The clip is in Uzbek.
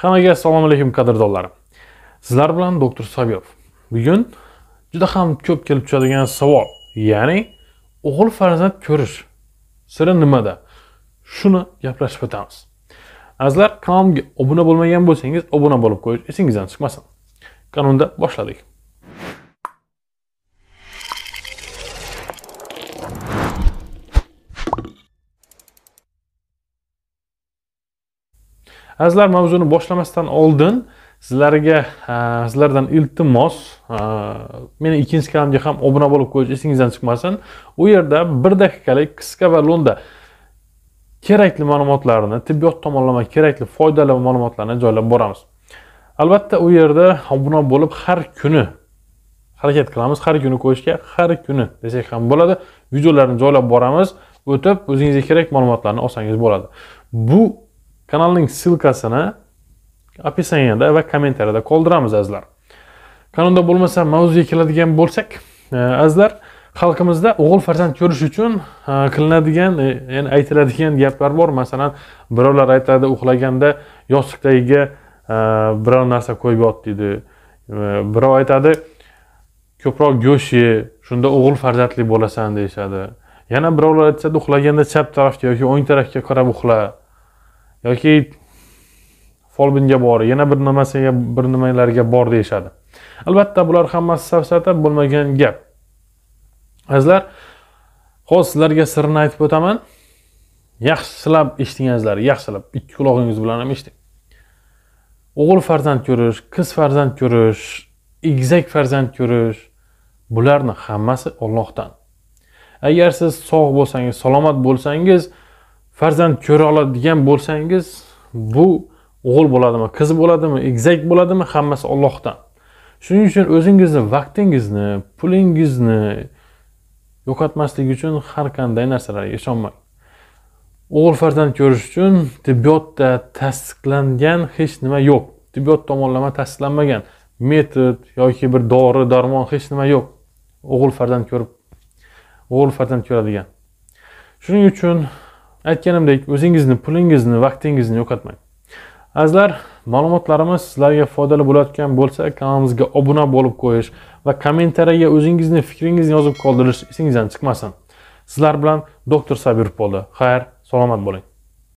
Hammaga assalomu alaykum qadrdonlarim. Sizlar bilan doktor Sabirov. Bugun juda ham ko'p kelib tushadigan savol, ya'ni o'g'il farzand ko'rish siri nimada? Shuni gaplashib o'tamiz. Azizlar, kanalimga obuna bo'lmagan bo'lsangiz, obuna bo'lib qo'yish esingizdan chiqmasin. kanalda boshladik. azizlar mavzuni boshlamasdan oldin sizlarga sizlardan iltimos meni ikkinchi kanalimga ham obuna bo'lib qo'yish esingizdan chiqmasin u yerda bir daqiqalik qisqa va lo'nda kerakli ma'lumotlarni tibbiyot tomonlama kerakli foydali ma'lumotlarni joylab boramiz albatta u yerda obuna bo'lib har kuni harakat qilamiz har kuni ko'rishga har kuni desak ham bo'ladi videolarni joylab boramiz o'tib o'zingizga kerak ma'lumotlarni olsangiz bo'ladi bu Kanalning silkasini opisaniyada va kommentariyada qoldiramiz azizlar. Kanalda bo'lmasa mavzuga keladigan bo'lsak, e, azizlar xalqimizda o'g'il farzand ko'rish uchun e, qilinadigan, e, ya'ni aytiladigan gaplar bor. Masalan, birovlar aytadi, uxlaganda tagiga biror narsa qo'yib yot deydi. Birov aytadi, ko'proq go'sht ye, shunda o'g'il farzandli bo'lasan deyishadi. Yana birovlar aytishadi uxlaganda chap tarafga yoki o'ng tarafga qarab uxla. yoki folbinga bor yana bir nimasiga bir nimalarga bor deyishadi albatta bular hammasi safsata bo'lmagan gap azizlar ho'p sizlarga sirni aytib o'taman yaxshilab eshiting azizlar yaxshilab ikki qulog'ingiz bilan ham eshiting o'g'il farzand ko'rish qiz farzand ko'rish egizak farzand ko'rish bularni hammasi ollohdan agar siz sog' bo'lsangiz salomat bo'lsangiz farzand ko'ra oladigan bo'lsangiz bu o'g'il bo'ladimi qiz bo'ladimi egizak bo'ladimi hammasi ollohdan shuning uchun o'zingizni vaqtingizni pulingizni yo'qotmaslik uchun har qanday narsalarga ishonmang o'g'il farzand ko'rish uchun tibbiyotda tasdiqlangan hech nima yo'q tibbiyot tomonlama tasdiqlanmagan metod yoki bir dori darmon hech nima yo'q o'g'il farzand ko'rib o'g'il farzand ko'radigan shuning uchun aytganimdek o'zingizni pulingizni vaqtingizni yo'qotmang azizlar ma'lumotlarimiz sizlarga foydali bo'layotgan bo'lsa kanalimizga obuna bo'lib qo'yish va kommentariyaga o'zingizni fikringizni yozib qoldirish esingizdan chiqmasin sizlar bilan doktor sabirov bo'ldi xayr salomat bo'ling